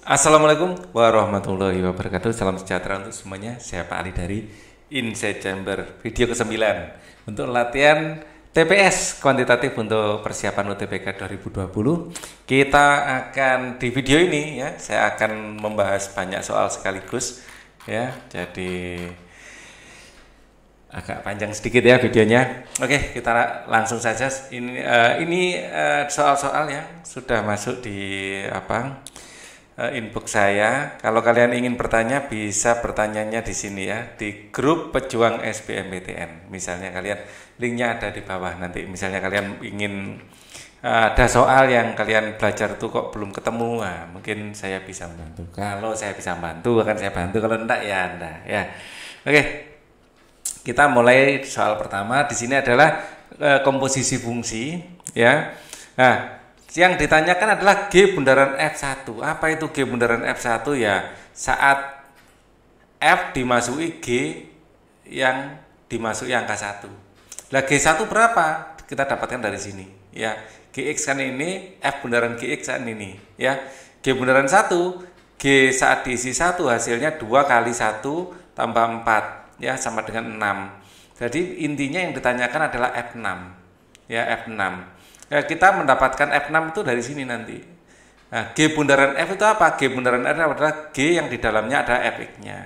Assalamualaikum warahmatullahi wabarakatuh Salam sejahtera untuk semuanya Saya Pak Ali dari Inset Chamber Video ke-9 Untuk latihan TPS kuantitatif untuk persiapan UTBK 2020 Kita akan di video ini ya Saya akan membahas banyak soal sekaligus ya Jadi agak panjang sedikit ya videonya. Oke, kita langsung saja. Ini eh, eh, soal-soal uh, yang sudah masuk di apa? Eh, inbox saya. Kalau kalian ingin bertanya bisa bertanyanya di sini ya di grup pejuang SBMPTN. Misalnya kalian linknya ada di bawah nanti. Misalnya kalian ingin eh, ada soal yang kalian belajar tuh kok belum ketemu, nah, mungkin saya bisa membantu. Kalau saya bisa bantu, akan saya bantu. Kalau enggak ya anda ya. Oke. Kita mulai soal pertama di sini adalah eh, komposisi fungsi ya. Nah, yang ditanyakan adalah G bundaran F1. Apa itu G bundaran F1 ya? Saat F dimasuki G yang dimasuki angka 1. Lah G1 berapa? Kita dapatkan dari sini ya. GX kan ini, F bundaran GX kan ini ya. G bundaran 1, G saat diisi 1 hasilnya 2 kali 1 tambah 4 ya sama dengan 6. Jadi intinya yang ditanyakan adalah F6 ya F6. Nah, kita mendapatkan F6 itu dari sini nanti. Nah, G bundaran F itu apa? G bundaran F adalah G yang di dalamnya ada Fx-nya.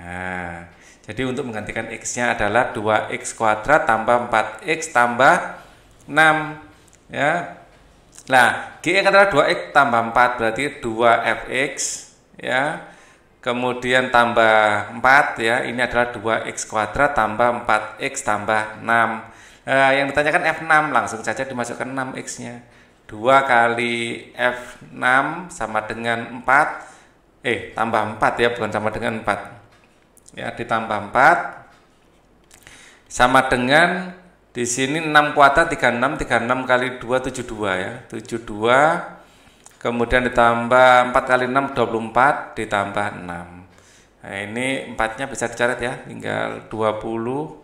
Nah, jadi untuk menggantikan X-nya adalah 2X kuadrat tambah 4X tambah 6. Ya. Nah, G adalah 2X tambah 4 berarti 2Fx. Ya. Kemudian tambah 4 ya, ini adalah 2X kuadrat tambah 4X tambah 6. Uh, yang ditanyakan F6 langsung saja dimasukkan 6x-nya. 2 kali F6 sama dengan 4 eh tambah 4 ya bukan sama dengan 4 ya ditambah 4 sama dengan di sini 6 kuadrat 36 36 kali 2 72 ya 72 kemudian ditambah 4 kali 6 24 ditambah 6 nah ini 4 nya bisa dicaret ya tinggal 20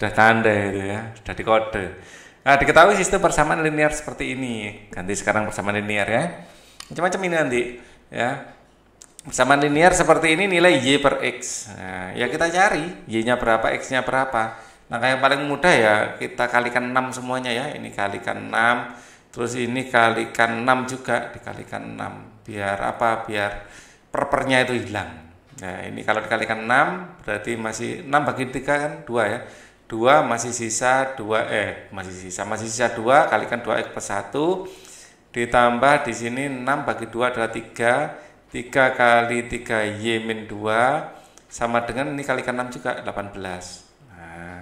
sudah tanda itu ya sudah dikode nah diketahui sistem persamaan linear seperti ini ganti sekarang persamaan linear ya macam-macam ini nanti ya persamaan linear seperti ini nilai y per x nah, ya kita cari y nya berapa x nya berapa nah yang paling mudah ya kita kalikan 6 semuanya ya ini kalikan 6 terus ini kalikan 6 juga dikalikan 6 biar apa biar perpernya itu hilang nah ini kalau dikalikan 6 berarti masih 6 bagi 3 kan 2 ya 2 masih sisa 2 eh masih sisa masih sisa 2 kalikan 2x per 1 ditambah di sini 6 bagi 2 adalah 3 3 kali 3 y min 2 sama dengan ini kalikan 6 juga 18 nah,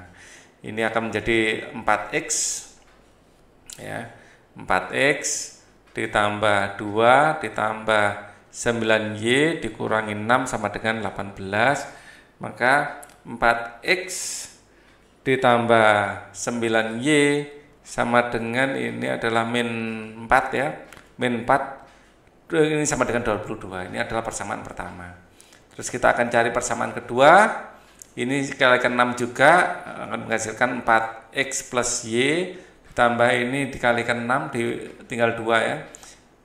ini akan menjadi 4x ya 4x ditambah 2 ditambah 9y dikurangi 6 sama dengan 18 maka 4x ditambah 9Y sama dengan ini adalah min 4 ya min 4 ini sama dengan 22 ini adalah persamaan pertama terus kita akan cari persamaan kedua ini dikalikan 6 juga akan menghasilkan 4X plus Y ditambah ini dikalikan 6 di, tinggal 2 ya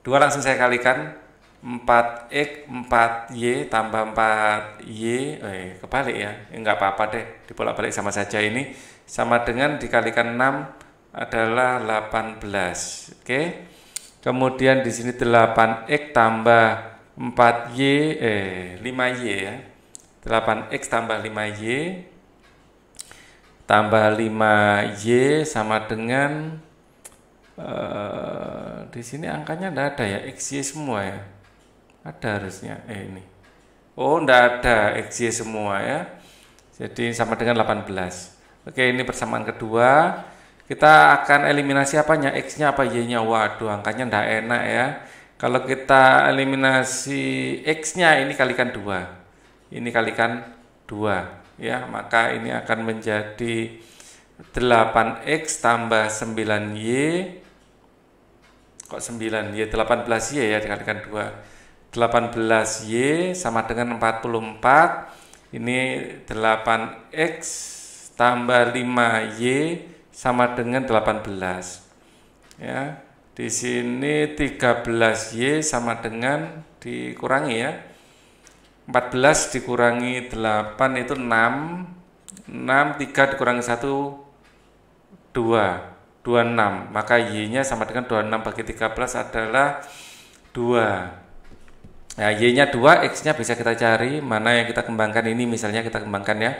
2 langsung saya kalikan 4X 4Y tambah 4Y eh, kebalik ya enggak eh, apa-apa deh dibolak-balik sama saja ini sama dengan dikalikan 6 adalah 18 oke kemudian di sini 8X tambah 4Y eh 5Y ya 8X tambah 5Y tambah 5Y sama dengan eh, di sini angkanya enggak ada ya x y semua ya ada harusnya eh ini. Oh, ndak ada XY semua ya. Jadi sama dengan 18. Oke, ini persamaan kedua. Kita akan eliminasi apanya? X-nya apa Y-nya? Waduh, angkanya ndak enak ya. Kalau kita eliminasi X-nya ini kalikan dua, Ini kalikan dua, ya, maka ini akan menjadi 8X tambah 9Y kok 9 y 18 Y ya dikalikan 2 18Y sama dengan 44 ini 8X tambah 5Y sama dengan 18 ya di sini 13Y sama dengan dikurangi ya 14 dikurangi 8 itu 6 6 3 dikurangi 1 2 26 maka Y nya sama dengan 26 bagi 13 adalah 2 Nah, Y-nya 2, X-nya bisa kita cari mana yang kita kembangkan ini misalnya kita kembangkan ya.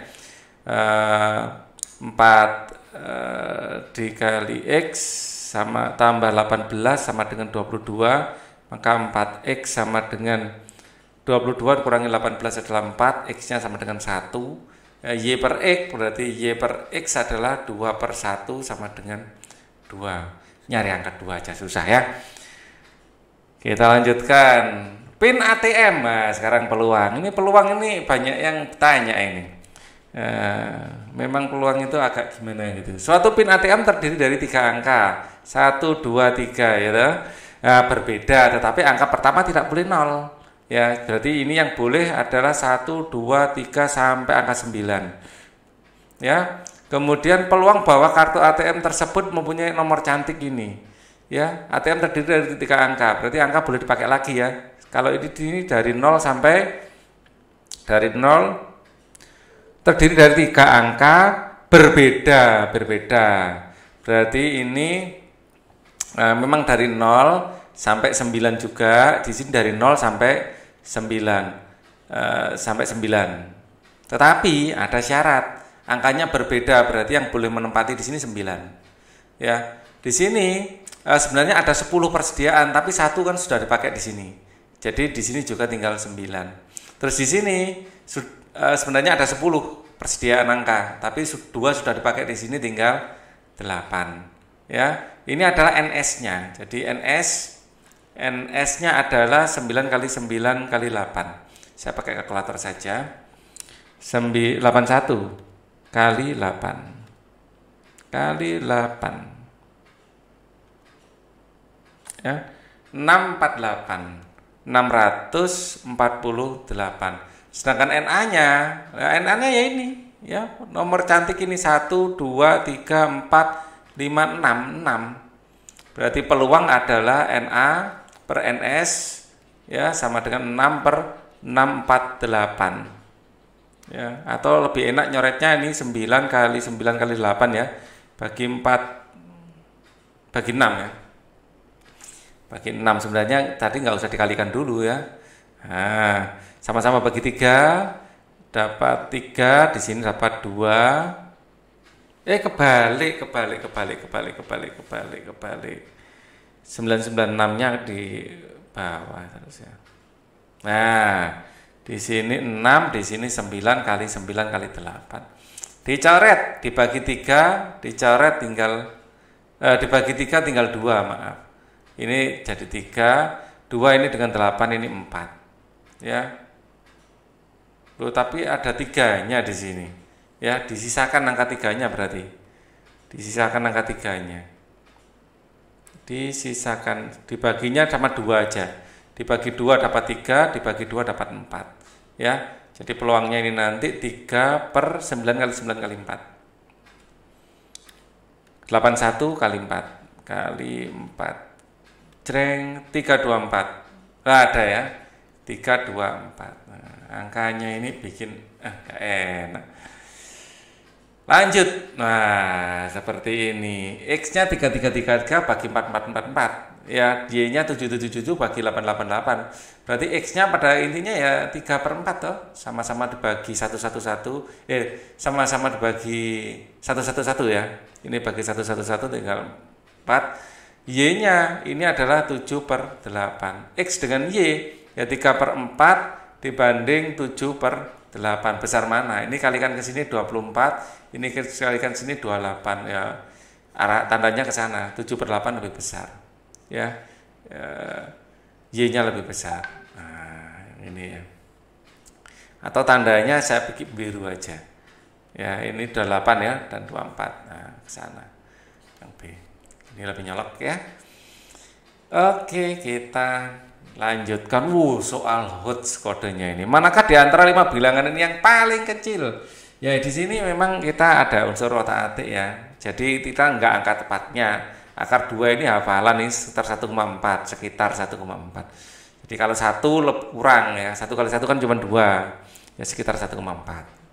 Uh, 4 uh, dikali X sama tambah 18 sama dengan 22, maka 4X sama dengan 22 kurangi 18 adalah 4, X-nya sama dengan 1. Uh, eh, y per X berarti Y per X adalah 2 per 1 sama dengan 2. Nyari angka 2 aja susah ya. Kita lanjutkan. Pin ATM, nah, sekarang peluang. Ini peluang ini banyak yang tanya ini. uh, memang peluang itu agak gimana gitu. Suatu pin ATM terdiri dari tiga angka, satu, dua, tiga, ya. Gitu. Nah, berbeda, tetapi angka pertama tidak boleh nol. Ya, berarti ini yang boleh adalah satu, dua, tiga sampai angka sembilan. Ya, kemudian peluang bahwa kartu ATM tersebut mempunyai nomor cantik ini ya ATM terdiri dari tiga angka berarti angka boleh dipakai lagi ya kalau ini, ini dari 0 sampai dari 0 terdiri dari tiga angka berbeda berbeda berarti ini eh, memang dari 0 sampai 9 juga di sini dari 0 sampai 9 eh, sampai 9 tetapi ada syarat angkanya berbeda berarti yang boleh menempati di sini 9 ya di sini uh, sebenarnya ada 10 persediaan tapi satu kan sudah dipakai di sini. Jadi di sini juga tinggal 9. Terus di sini uh, sebenarnya ada 10 persediaan angka, tapi dua sudah dipakai di sini tinggal 8. Ya. Ini adalah NS-nya. Jadi NS NS-nya adalah 9 kali 9 kali 8. Saya pakai kalkulator saja. 81 kali 8 kali 8 ya 648 648 sedangkan NA-nya ya, NA-nya ya ini ya nomor cantik ini 1 2 3 4 5 6 6 berarti peluang adalah NA per NS ya sama dengan 6 per 648 ya atau lebih enak nyoretnya ini 9 kali 9 kali 8 ya bagi 4 bagi 6 ya bagi 6 sebenarnya tadi nggak usah dikalikan dulu ya nah sama-sama bagi 3 dapat 3 di sini dapat 2 eh kebalik kebalik kebalik kebalik kebalik kebalik kebalik 996 nya di bawah terus ya nah di sini 6 di sini 9 kali 9 kali 8 dicoret dibagi 3 dicoret tinggal eh, dibagi 3 tinggal 2 maaf ini jadi tiga dua ini dengan delapan ini empat ya Loh, tapi ada tiganya di sini ya disisakan angka tiganya berarti disisakan angka tiganya disisakan dibaginya sama dua aja dibagi dua dapat tiga dibagi dua dapat empat ya jadi peluangnya ini nanti 3 per 9 kali 9 kali 4 81 kali 4 kali 4 Jreng 324. Lah ada ya. 324. Nah, angkanya ini bikin eh, gak enak. Lanjut. Nah, seperti ini. X-nya 3333 bagi 4444. Ya, Y-nya 777 bagi 888. Berarti X-nya pada intinya ya 3 per 4 toh. Sama-sama dibagi 111. Eh, sama-sama dibagi 111 ya. Ini bagi 111 tinggal 4. Y-nya ini adalah 7 per 8. X dengan Y ya 3 per 4 dibanding 7 per 8. Besar mana? Ini kalikan ke sini 24, ini kalikan ke sini 28 ya. Arah tandanya ke sana, 7 per 8 lebih besar. Ya. Eh, Y-nya lebih besar. Nah, ini ya. Atau tandanya saya bikin biru aja. Ya, ini 28 ya dan 24. Nah, ke sana. Yang B ini lebih nyolok ya oke kita lanjutkan Wuh, soal hot kodenya ini manakah di antara lima bilangan ini yang paling kecil ya di sini memang kita ada unsur otak atik ya jadi kita nggak angka tepatnya akar dua ini hafalan ini sekitar 1,4 sekitar 1,4 jadi kalau satu kurang ya satu kali satu kan cuma dua ya sekitar 1,4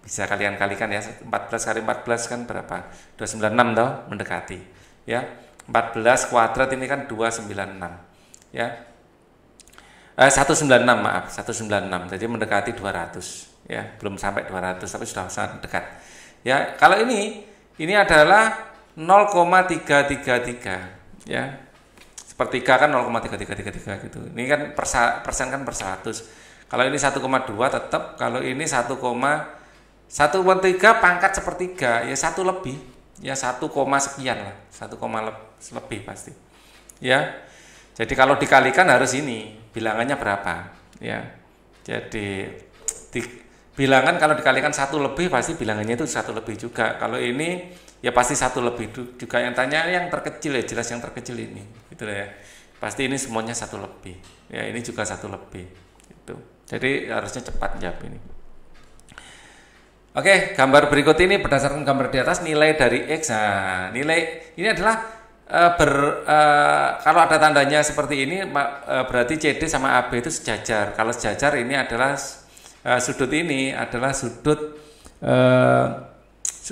bisa kalian kalikan ya 14 kali 14 kan berapa 296 toh mendekati ya 14 kuadrat ini kan 296 ya eh, 196 maaf 196 jadi mendekati 200 ya belum sampai 200 tapi sudah sangat dekat ya kalau ini ini adalah 0,333 ya sepertiga kan 0,333 gitu ini kan persa, persen kan per 100 kalau ini 1,2 tetap kalau ini 1,1 1,3 pangkat sepertiga ya satu lebih ya satu koma sekian lah satu koma lebih pasti ya jadi kalau dikalikan harus ini bilangannya berapa ya jadi di, bilangan kalau dikalikan satu lebih pasti bilangannya itu satu lebih juga kalau ini ya pasti satu lebih juga yang tanya ah, yang terkecil ya jelas yang terkecil ini gitu ya pasti ini semuanya satu lebih ya ini juga satu lebih itu jadi harusnya cepat jawab ini Oke, gambar berikut ini berdasarkan gambar di atas nilai dari x. Nah, nilai ini adalah e, ber e, kalau ada tandanya seperti ini e, berarti CD sama AB itu sejajar. Kalau sejajar ini adalah e, sudut ini adalah sudut e,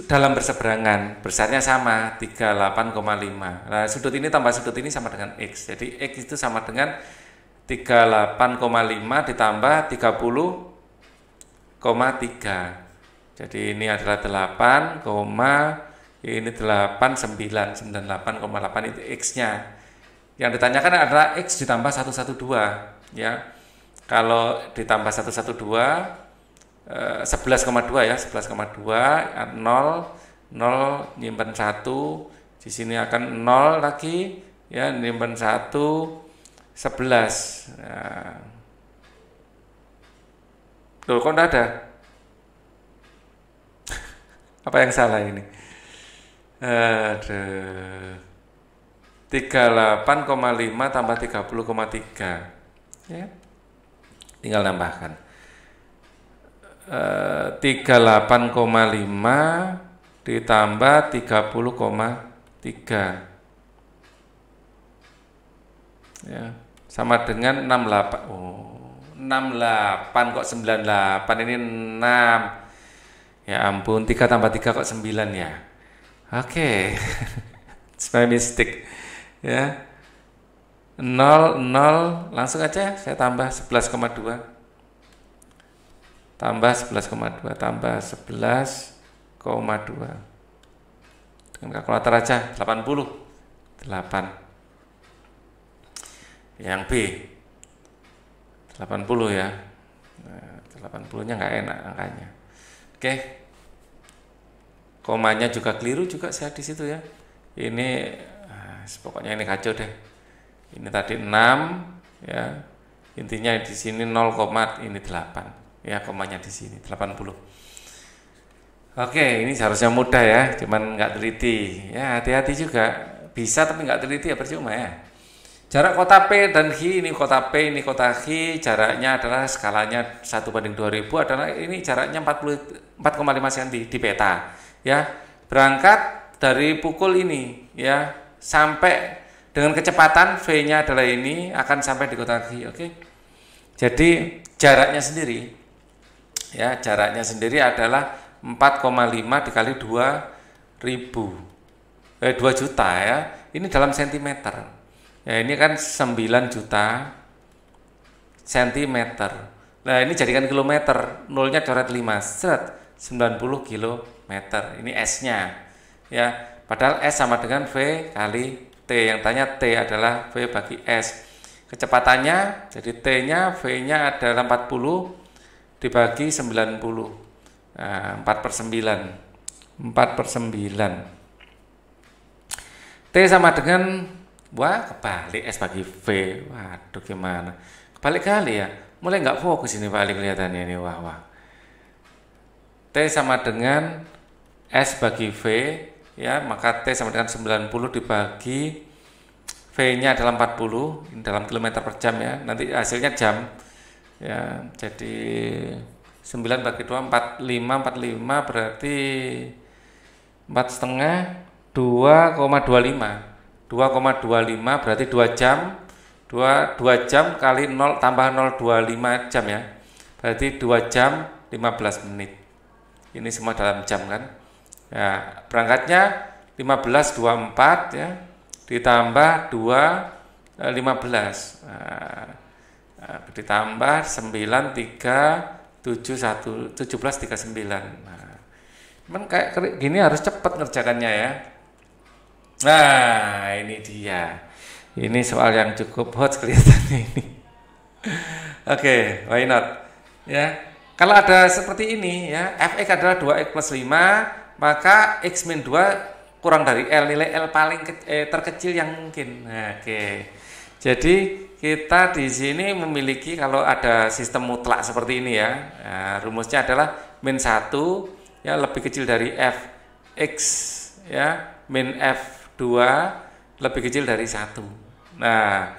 dalam berseberangan. Besarnya sama 38,5. Nah, sudut ini tambah sudut ini sama dengan x. Jadi x itu sama dengan 38,5 ditambah 30,3. Jadi ini adalah 8, ini 8, 9, 98,8 itu X-nya. Yang ditanyakan adalah X ditambah 112 ya. Kalau ditambah 112 11,2 eh, ya, 11,2 0 0 nyimpen 1 di sini akan 0 lagi ya nyimpen 1 11. Nah. Tuh kok enggak ada? apa yang salah ini Ada eh, 38,5 tambah 30,3 ya tinggal tambahkan e, 38,5 ditambah 30,3 ya sama dengan 68 oh 68 kok 98 ini 6 Ya ampun, 3 tambah 3 kok 9 ya. Oke. Okay. It's my mistake. Ya. 0 0 langsung aja saya tambah 11,2. Tambah 11,2 tambah 11,2. Dengan kalkulator aja 80. 8. Yang B 80 ya. Nah, 80-nya nggak enak angkanya. Oke. Okay komanya juga keliru juga saya di situ ya ini ah, pokoknya ini kacau deh ini tadi 6 ya intinya di sini 0, ini 8 ya komanya di sini 80 oke ini seharusnya mudah ya cuman nggak teliti ya hati-hati juga bisa tapi nggak teliti ya percuma ya jarak kota P dan H ini kota P ini kota H jaraknya adalah skalanya 1 banding 2000 adalah ini jaraknya 4,5 cm di peta ya berangkat dari pukul ini ya sampai dengan kecepatan v-nya adalah ini akan sampai di kota Ki oke jadi jaraknya sendiri ya jaraknya sendiri adalah 4,5 dikali 2 ribu eh, 2 juta ya ini dalam sentimeter ya ini kan 9 juta sentimeter nah ini jadikan kilometer nolnya coret 5 seret 90 kilo meter. Ini S-nya. Ya, padahal S sama dengan V kali T. Yang tanya T adalah V bagi S. Kecepatannya, jadi T-nya, V-nya adalah 40 dibagi 90. Nah, 4 per 9. 4 per 9. T sama dengan, wah kebalik S bagi V. Waduh gimana. Kebalik kali ya. Mulai nggak fokus ini Pak Ali kelihatannya ini, wah wah. T sama dengan S bagi V ya maka T sama dengan 90 dibagi V-nya adalah 40 dalam kilometer per jam ya nanti hasilnya jam ya jadi 9 bagi 2 45 45 berarti 4 setengah 2,25 2,25 berarti 2 jam 2, 2 jam kali 0 tambah 0,25 jam ya berarti 2 jam 15 menit ini semua dalam jam kan Ya, berangkatnya 1524 ya ditambah 2 15 nah, ditambah 9 3 7 1 17 39 nah, cuman kayak gini harus cepat ngerjakannya ya nah ini dia ini soal yang cukup hot kelihatan ini oke okay, why not ya kalau ada seperti ini ya FX adalah 2x plus 5 maka X min 2 kurang dari L nilai L paling ke, eh, terkecil yang mungkin nah, oke okay. jadi kita di sini memiliki kalau ada sistem mutlak seperti ini ya nah, rumusnya adalah min 1 ya lebih kecil dari F X ya min F 2 lebih kecil dari 1. nah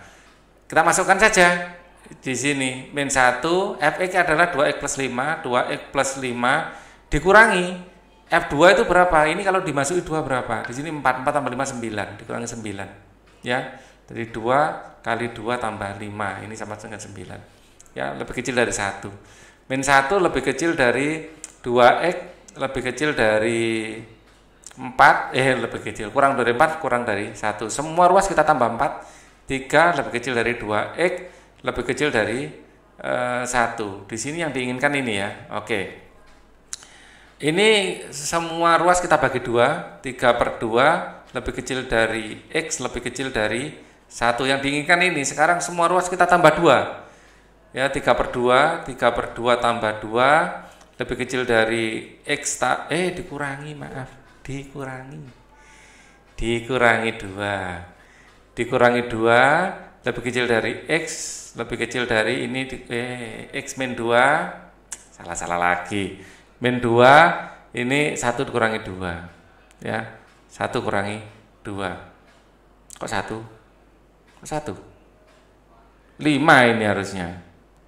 kita masukkan saja di sini min 1 fx adalah 2x plus 5 2x plus 5 dikurangi F2 itu berapa? Ini kalau dimasuki 2 berapa? Di sini 4, 4 tambah 5, 9. Dikurangi 9. Ya, jadi 2 kali 2 tambah 5. Ini sama dengan 9. Ya, lebih kecil dari 1. Min 1 lebih kecil dari 2X, lebih kecil dari 4, eh lebih kecil. Kurang dari 4, kurang dari 1. Semua ruas kita tambah 4. 3 lebih kecil dari 2X, lebih kecil dari eh, 1. Di sini yang diinginkan ini ya. Oke. Okay. Ini semua ruas kita bagi dua, tiga per dua lebih kecil dari x lebih kecil dari satu yang diinginkan ini. Sekarang semua ruas kita tambah dua, ya tiga per dua, tiga per dua tambah dua lebih kecil dari x tak eh dikurangi maaf dikurangi dikurangi dua dikurangi dua lebih kecil dari x lebih kecil dari ini eh, x min dua salah salah lagi min 2 ini 1 dikurangi 2 ya 1 kurangi 2 kok 1 kok 1 5 ini harusnya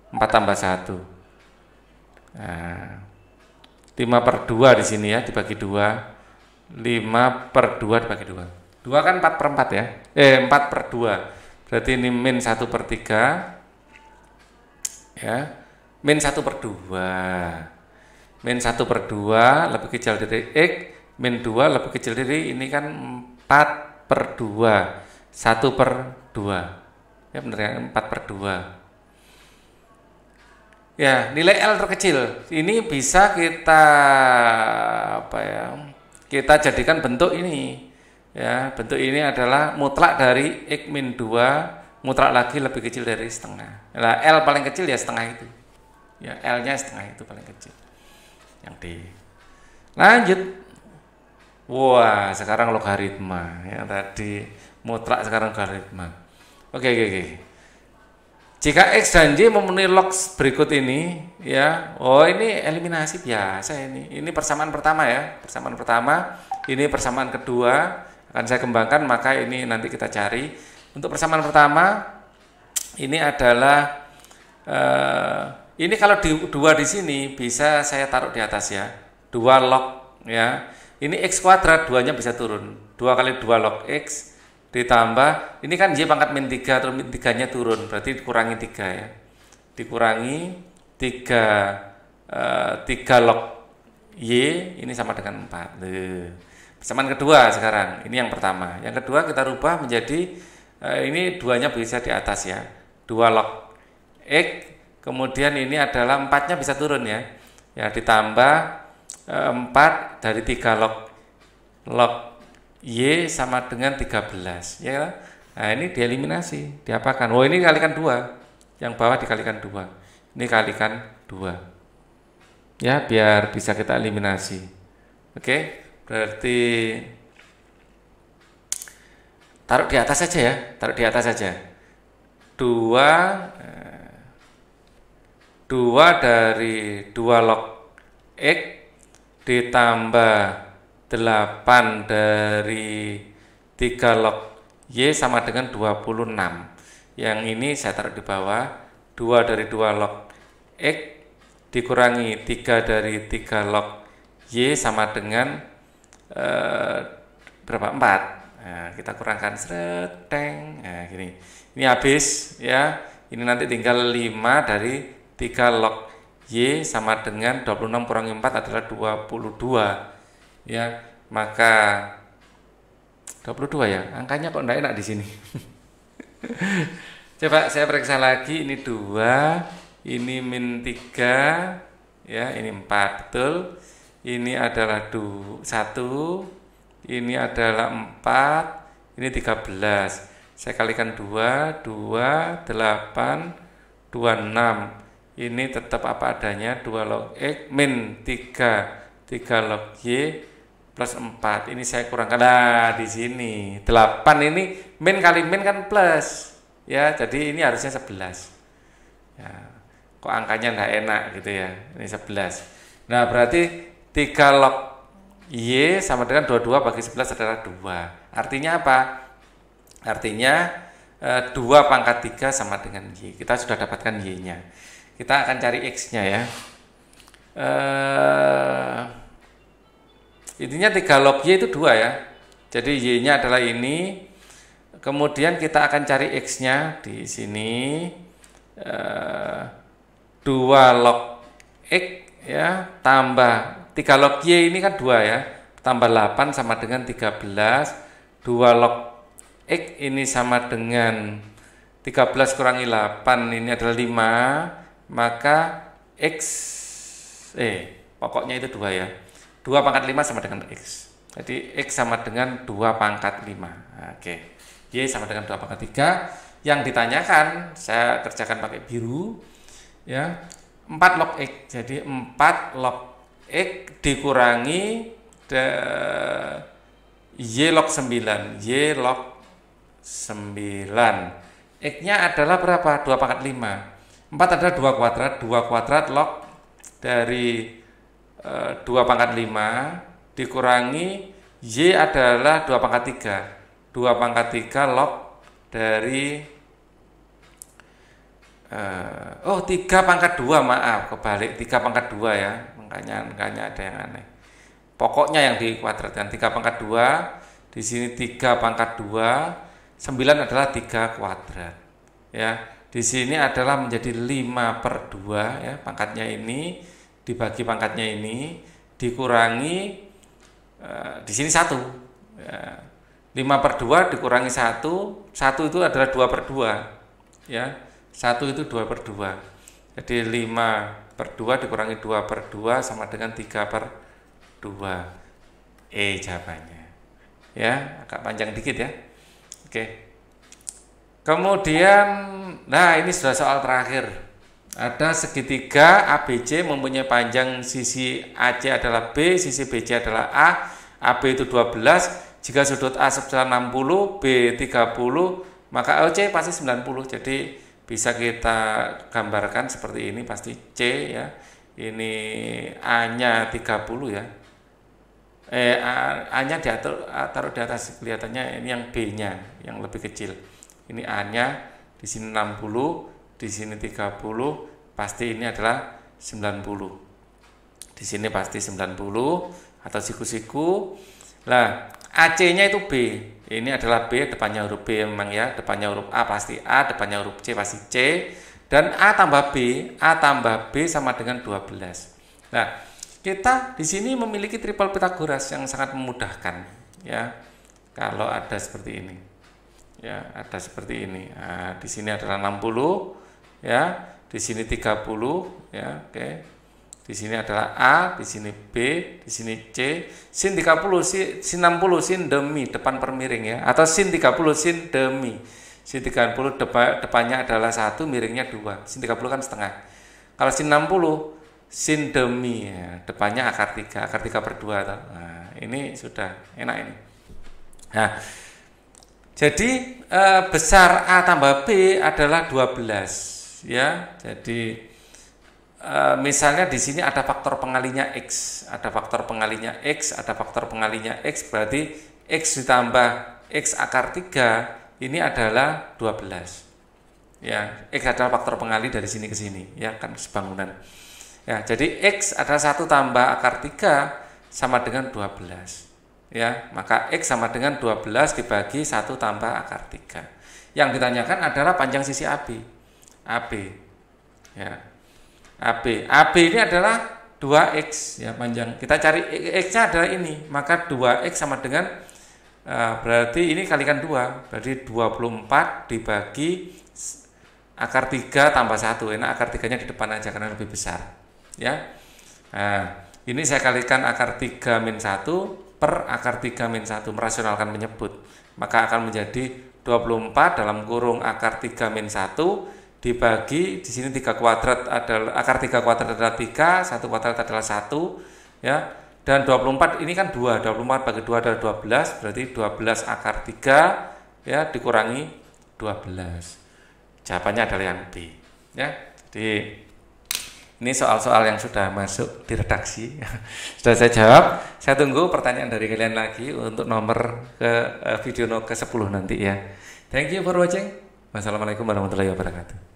4 tambah 1 nah, 5 per 2 di sini ya dibagi 2 5 per 2 dibagi 2 2 kan 4 per 4 ya eh 4 per 2 berarti ini min 1 per 3 ya min 1 per 2 min 1 per 2 lebih kecil dari X, min 2 lebih kecil dari ini kan 4 per 2, 1 per 2. Ya benar ya, 4 per 2. Ya, nilai L terkecil ini bisa kita apa ya? Kita jadikan bentuk ini. Ya, bentuk ini adalah mutlak dari x min 2 mutlak lagi lebih kecil dari setengah. Nah, L paling kecil ya setengah itu. Ya, L-nya setengah itu paling kecil yang D lanjut wah sekarang logaritma ya tadi mutlak sekarang logaritma oke oke oke jika X dan Y memenuhi log berikut ini, ya, oh ini eliminasi biasa ini. Ini persamaan pertama ya, persamaan pertama, ini persamaan kedua, akan saya kembangkan maka ini nanti kita cari. Untuk persamaan pertama, ini adalah eh, ini kalau di, dua di sini bisa saya taruh di atas ya. Dua log ya. Ini x kuadrat duanya bisa turun. Dua kali dua log x ditambah ini kan y pangkat min tiga tiganya min tiganya turun berarti dikurangi tiga ya dikurangi tiga eh, tiga log y ini sama dengan empat. persamaan kedua sekarang ini yang pertama yang kedua kita rubah menjadi eh, ini duanya bisa di atas ya dua log x Kemudian ini adalah empatnya bisa turun ya. Ya ditambah e, empat dari tiga log log y sama dengan 13 ya. Kan? Nah, ini dieliminasi, diapakan? Oh, ini dikalikan dua Yang bawah dikalikan dua Ini kalikan dua Ya, biar bisa kita eliminasi. Oke. Berarti taruh di atas saja ya, taruh di atas saja. dua e, 2 dari 2 log X ditambah 8 dari 3 log Y sama dengan 26 yang ini saya taruh di bawah 2 dari 2 log X dikurangi 3 dari 3 log Y sama dengan eh, berapa? 4 nah, kita kurangkan seret, nah, gini. ini habis ya ini nanti tinggal 5 dari 3 log Y sama dengan 26 kurang 4 adalah 22 ya maka 22 ya angkanya kok enggak enak di sini coba saya periksa lagi ini 2 ini min 3 ya ini 4 betul ini adalah 1 ini adalah 4 ini 13 saya kalikan 2 2 8 26 ini tetap apa adanya 2 log X eh, min 3 3 log Y plus 4 ini saya kurangkan nah di sini 8 ini min kali min kan plus ya jadi ini harusnya 11 ya kok angkanya nggak enak gitu ya ini 11 nah berarti 3 log Y sama dengan 22 bagi 11 adalah 2 artinya apa artinya 2 eh, pangkat 3 sama dengan Y kita sudah dapatkan Y nya kita akan cari x-nya ya. Uh, intinya 3 log y itu dua ya. Jadi y-nya adalah ini. Kemudian kita akan cari x-nya di sini. Uh, eh, 2 log x ya tambah 3 log y ini kan dua ya. Tambah 8 sama dengan 13. 2 log x ini sama dengan 13 kurangi 8 ini adalah 5 maka X eh pokoknya itu dua ya 2 pangkat 5 sama dengan X jadi X sama dengan 2 pangkat 5 oke Y sama dengan 2 pangkat 3 yang ditanyakan saya kerjakan pakai biru ya 4 log X jadi 4 log X dikurangi de, Y log 9 Y log 9 X nya adalah berapa? 2 pangkat 5 4 ada 2 kuadrat, 2 kuadrat log dari e, eh, 2 pangkat 5 dikurangi Y adalah 2 pangkat 3. 2 pangkat 3 log dari e, oh 3 pangkat 2 maaf, kebalik 3 pangkat 2 ya. Makanya angkanya ada yang aneh. Pokoknya yang di kuadrat yang 3 pangkat 2, di sini 3 pangkat 2, 9 adalah 3 kuadrat. Ya, di sini adalah menjadi 5 per 2 ya pangkatnya ini dibagi pangkatnya ini dikurangi eh, di sini satu ya. 5 per 2 dikurangi 1 1 itu adalah 2 per 2 ya 1 itu 2 per 2 jadi 5 per 2 dikurangi 2 per 2 sama dengan 3 per 2 E jawabannya ya agak panjang dikit ya oke okay. Kemudian, nah ini sudah soal terakhir. Ada segitiga ABC mempunyai panjang sisi AC adalah B, sisi BC adalah A. AB itu 12. Jika sudut A sebesar 60, B 30, maka OC pasti 90. Jadi bisa kita gambarkan seperti ini pasti C ya. Ini A-nya 30 ya. Eh A-nya diatur taruh di atas kelihatannya ini yang B-nya yang lebih kecil ini A-nya di sini 60, di sini 30, pasti ini adalah 90. Di sini pasti 90 atau siku-siku. Nah, AC-nya itu B. Ini adalah B, depannya huruf B memang ya, depannya huruf A pasti A, depannya huruf C pasti C. Dan A tambah B, A tambah B sama dengan 12. Nah, kita di sini memiliki triple Pitagoras yang sangat memudahkan ya. Kalau ada seperti ini ya ada seperti ini nah, di sini adalah 60 ya di sini 30 ya oke okay. di sini adalah A di sini B di sini C sin 30 sin, sin 60 sin demi depan per miring ya atau sin 30 sin demi sin 30 depa, depannya adalah satu miringnya dua sin 30 kan setengah kalau sin 60 sin demi ya. depannya akar tiga akar tiga per dua nah, ini sudah enak ini nah jadi e, besar A tambah B adalah 12 ya. Jadi e, misalnya di sini ada faktor pengalinya X, ada faktor pengalinya X, ada faktor pengalinya X berarti X ditambah X akar 3 ini adalah 12. Ya, X adalah faktor pengali dari sini ke sini ya kan sebangunan. Ya, jadi X adalah satu tambah akar 3 sama dengan 12 ya maka X sama dengan 12 dibagi 1 tambah akar 3 yang ditanyakan adalah panjang sisi AB AB ya AB AB ini adalah 2X ya panjang kita cari X nya adalah ini maka 2X sama dengan e, berarti ini kalikan 2 berarti 24 dibagi akar 3 tambah 1 enak akar 3 nya di depan aja karena lebih besar ya nah, ini saya kalikan akar 3 min 1 per akar 3 min 1 merasionalkan menyebut maka akan menjadi 24 dalam kurung akar 3 min 1 dibagi di sini 3 kuadrat adalah akar 3 kuadrat adalah 3 1 kuadrat adalah 1 ya dan 24 ini kan 2 24 bagi 2 adalah 12 berarti 12 akar 3 ya dikurangi 12 jawabannya adalah yang B ya jadi ini soal-soal yang sudah masuk di redaksi. sudah saya jawab. Saya tunggu pertanyaan dari kalian lagi untuk nomor ke eh, video no ke 10 nanti ya. Thank you for watching. Wassalamualaikum warahmatullahi wabarakatuh.